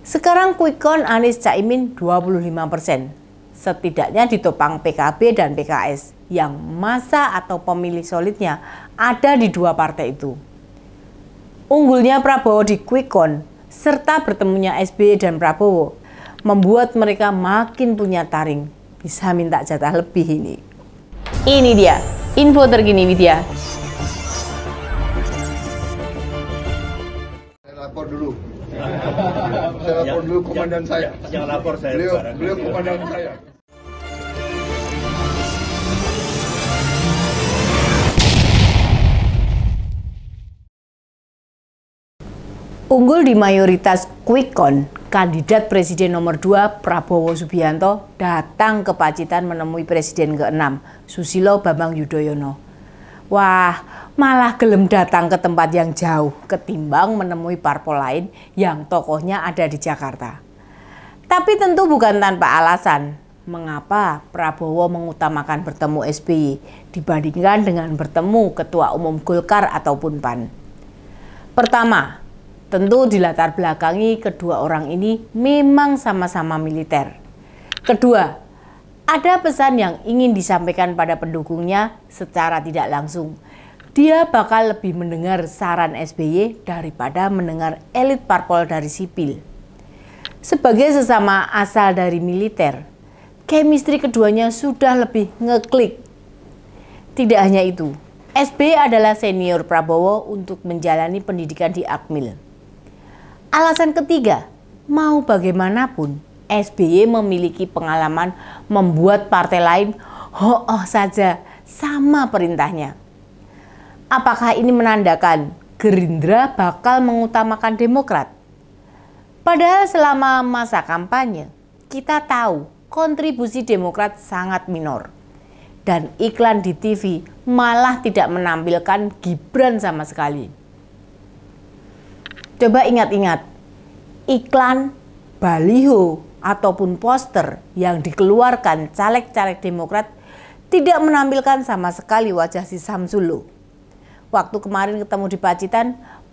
Sekarang quick count Anies Caimin 25 persen. Setidaknya ditopang PKB dan PKS yang masa atau pemilih solidnya ada di dua partai itu. Unggulnya Prabowo di quick count serta bertemunya SBY dan Prabowo membuat mereka makin punya taring. Bisa minta jatah lebih ini. Ini dia, info terkini Widya. beliau komandan saya. Jangan lapor saya. Beliau, beliau komandan saya. Unggul di mayoritas quick count, kandidat presiden nomor 2 Prabowo Subianto datang ke Pacitan menemui presiden ke-6 Susilo Bambang Yudhoyono. Wah, malah gelem datang ke tempat yang jauh ketimbang menemui parpol lain yang tokohnya ada di Jakarta. Tapi tentu bukan tanpa alasan mengapa Prabowo mengutamakan bertemu SBY dibandingkan dengan bertemu Ketua Umum Golkar ataupun PAN. Pertama, tentu di dilatar belakangi kedua orang ini memang sama-sama militer. Kedua, ada pesan yang ingin disampaikan pada pendukungnya secara tidak langsung. Dia bakal lebih mendengar saran SBY daripada mendengar elit parpol dari sipil. Sebagai sesama asal dari militer, chemistry keduanya sudah lebih ngeklik. Tidak hanya itu, SBY adalah senior Prabowo untuk menjalani pendidikan di Akmil. Alasan ketiga, mau bagaimanapun, SBY memiliki pengalaman membuat partai lain ho oh saja sama perintahnya. Apakah ini menandakan Gerindra bakal mengutamakan Demokrat? Padahal selama masa kampanye, kita tahu kontribusi Demokrat sangat minor. Dan iklan di TV malah tidak menampilkan Gibran sama sekali. Coba ingat-ingat, iklan baliho ataupun poster yang dikeluarkan caleg-caleg Demokrat tidak menampilkan sama sekali wajah si Samsulu. Waktu kemarin ketemu di Pacitan,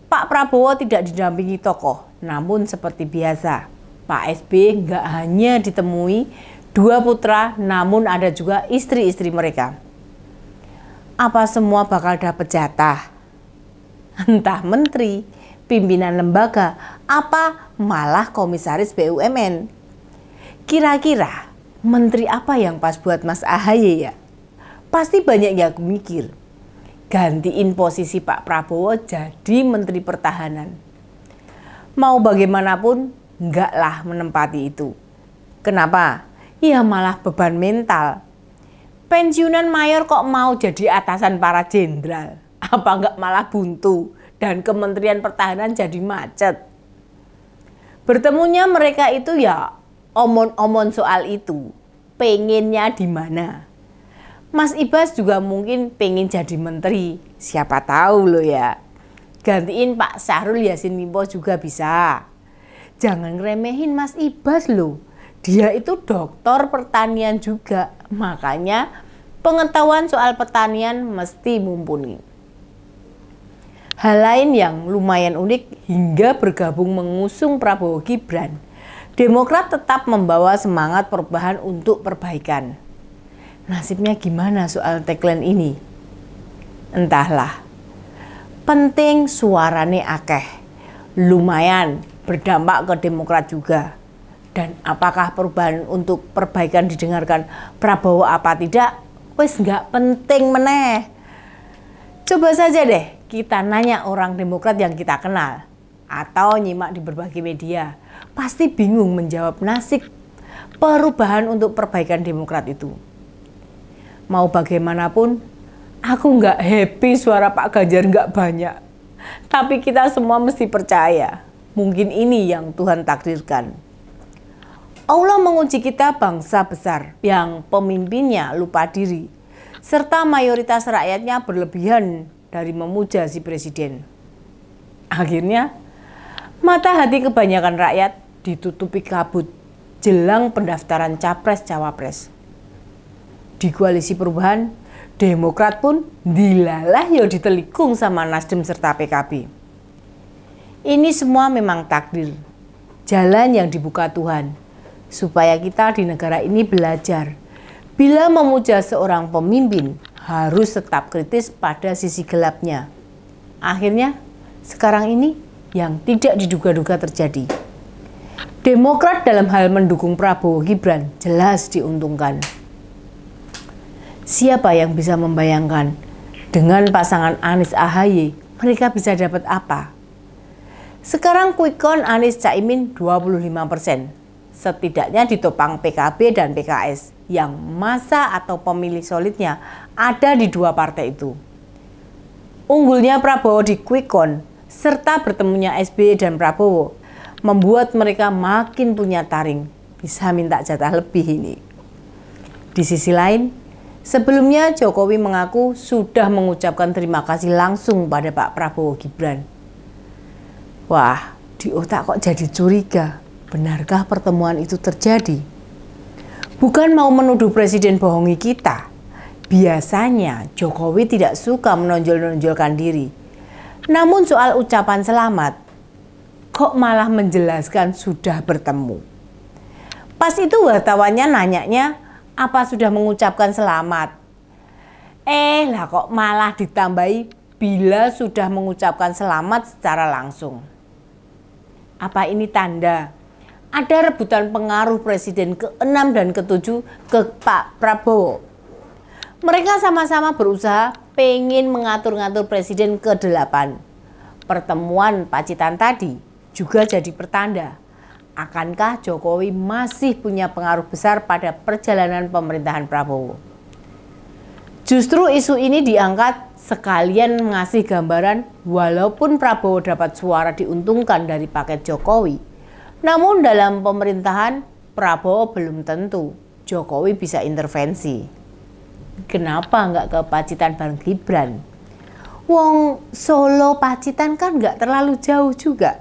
Pak Prabowo tidak didampingi tokoh, namun seperti biasa, Pak SB nggak hanya ditemui dua putra, namun ada juga istri-istri mereka. Apa semua bakal dapat jatah? Entah menteri, pimpinan lembaga, apa malah komisaris BUMN. Kira-kira menteri apa yang pas buat Mas Ahaye ya? Pasti banyak yang aku mikir. Gantiin posisi Pak Prabowo jadi Menteri Pertahanan. Mau bagaimanapun, enggaklah menempati itu. Kenapa? Ya malah beban mental. Pensiunan mayor kok mau jadi atasan para jenderal? Apa enggak malah buntu dan Kementerian Pertahanan jadi macet? Bertemunya mereka itu ya omon-omon soal itu. Pengennya di mana? Mas Ibas juga mungkin pengen jadi menteri. Siapa tahu loh ya. Gantiin Pak Sarul Yasin Limpo juga bisa. Jangan remehin Mas Ibas loh. Dia itu dokter pertanian juga. Makanya pengetahuan soal pertanian mesti mumpuni. Hal lain yang lumayan unik hingga bergabung mengusung Prabowo Gibran Demokrat tetap membawa semangat perubahan untuk perbaikan. Nasibnya gimana soal tagline ini? Entahlah. Penting suarane akeh. Lumayan berdampak ke Demokrat juga. Dan apakah perubahan untuk perbaikan didengarkan Prabowo apa tidak? Wes nggak penting meneh. Coba saja deh kita nanya orang Demokrat yang kita kenal atau nyimak di berbagai media, pasti bingung menjawab nasib perubahan untuk perbaikan Demokrat itu. Mau bagaimanapun, aku nggak happy suara Pak Ganjar nggak banyak. Tapi kita semua mesti percaya, mungkin ini yang Tuhan takdirkan. Allah menguji kita bangsa besar yang pemimpinnya lupa diri, serta mayoritas rakyatnya berlebihan dari memuja si presiden. Akhirnya Mata hati kebanyakan rakyat ditutupi kabut jelang pendaftaran capres-cawapres. Di koalisi perubahan, Demokrat pun dilalah yo ya ditelikung sama Nasdem serta PKB. Ini semua memang takdir, jalan yang dibuka Tuhan, supaya kita di negara ini belajar. Bila memuja seorang pemimpin, harus tetap kritis pada sisi gelapnya. Akhirnya, sekarang ini yang tidak diduga-duga terjadi. Demokrat dalam hal mendukung Prabowo Gibran jelas diuntungkan. Siapa yang bisa membayangkan dengan pasangan Anies AHY mereka bisa dapat apa? Sekarang quick count Anies Caimin 25 persen, setidaknya ditopang PKB dan PKS yang masa atau pemilih solidnya ada di dua partai itu. Unggulnya Prabowo di quick count serta bertemunya SBY dan Prabowo membuat mereka makin punya taring, bisa minta jatah lebih ini. Di sisi lain, sebelumnya Jokowi mengaku sudah mengucapkan terima kasih langsung pada Pak Prabowo Gibran. Wah, di otak kok jadi curiga, benarkah pertemuan itu terjadi? Bukan mau menuduh presiden bohongi kita. Biasanya Jokowi tidak suka menonjol-nonjolkan diri, namun soal ucapan selamat, kok malah menjelaskan sudah bertemu. Pas itu wartawannya nanyanya apa sudah mengucapkan selamat. Eh lah kok malah ditambahi bila sudah mengucapkan selamat secara langsung. Apa ini tanda? Ada rebutan pengaruh Presiden ke-6 dan ke-7 ke Pak Prabowo. Mereka sama-sama berusaha pengen mengatur-ngatur presiden ke-8. Pertemuan Pacitan tadi juga jadi pertanda. Akankah Jokowi masih punya pengaruh besar pada perjalanan pemerintahan Prabowo? Justru isu ini diangkat sekalian mengasih gambaran walaupun Prabowo dapat suara diuntungkan dari paket Jokowi. Namun dalam pemerintahan Prabowo belum tentu Jokowi bisa intervensi kenapa nggak ke Pacitan bareng Gibran? Wong Solo Pacitan kan nggak terlalu jauh juga.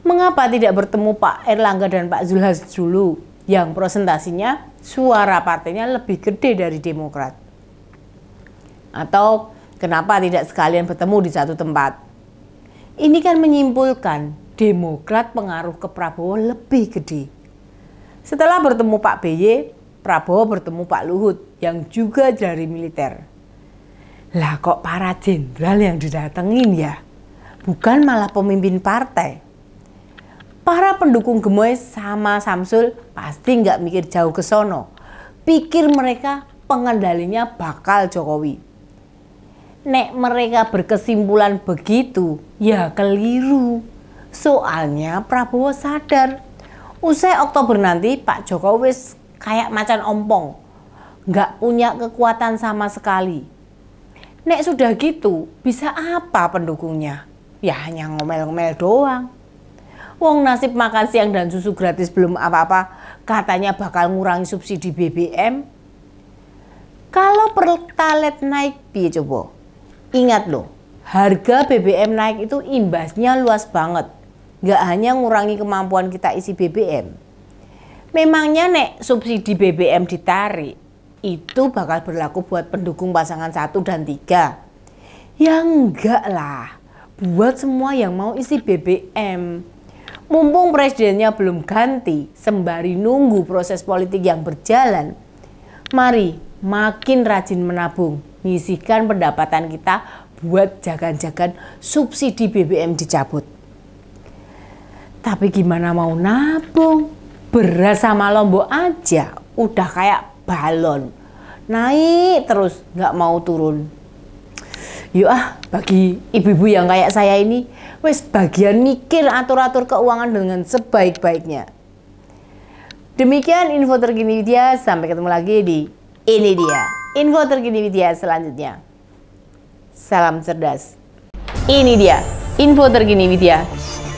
Mengapa tidak bertemu Pak Erlangga dan Pak Zulhas dulu yang prosentasinya suara partainya lebih gede dari Demokrat? Atau kenapa tidak sekalian bertemu di satu tempat? Ini kan menyimpulkan Demokrat pengaruh ke Prabowo lebih gede. Setelah bertemu Pak BY, Prabowo bertemu Pak Luhut yang juga dari militer. Lah kok para jenderal yang didatengin ya? Bukan malah pemimpin partai. Para pendukung Gemoy sama Samsul pasti nggak mikir jauh ke sono. Pikir mereka pengendalinya bakal Jokowi. Nek mereka berkesimpulan begitu, ya keliru. Soalnya Prabowo sadar Usai Oktober nanti Pak Jokowi kayak macan ompong nggak punya kekuatan sama sekali Nek sudah gitu bisa apa pendukungnya ya hanya ngomel-ngomel doang Wong nasib makan siang dan susu gratis belum apa-apa, katanya bakal ngurangi subsidi BBM. Kalau pertalet naik, piye coba? Ingat loh, harga BBM naik itu imbasnya luas banget. Nggak hanya ngurangi kemampuan kita isi BBM, memangnya nek subsidi BBM ditarik itu bakal berlaku buat pendukung pasangan satu dan tiga? ya enggak lah buat semua yang mau isi BBM mumpung presidennya belum ganti sembari nunggu proses politik yang berjalan mari makin rajin menabung misikan pendapatan kita buat jagan-jagan subsidi BBM dicabut tapi gimana mau nabung beras sama lombok aja udah kayak balon naik terus nggak mau turun yuk ah bagi ibu-ibu yang kayak saya ini wes bagian mikir atur-atur keuangan dengan sebaik-baiknya demikian info terkini dia sampai ketemu lagi di ini dia info terkini dia selanjutnya salam cerdas ini dia info terkini dia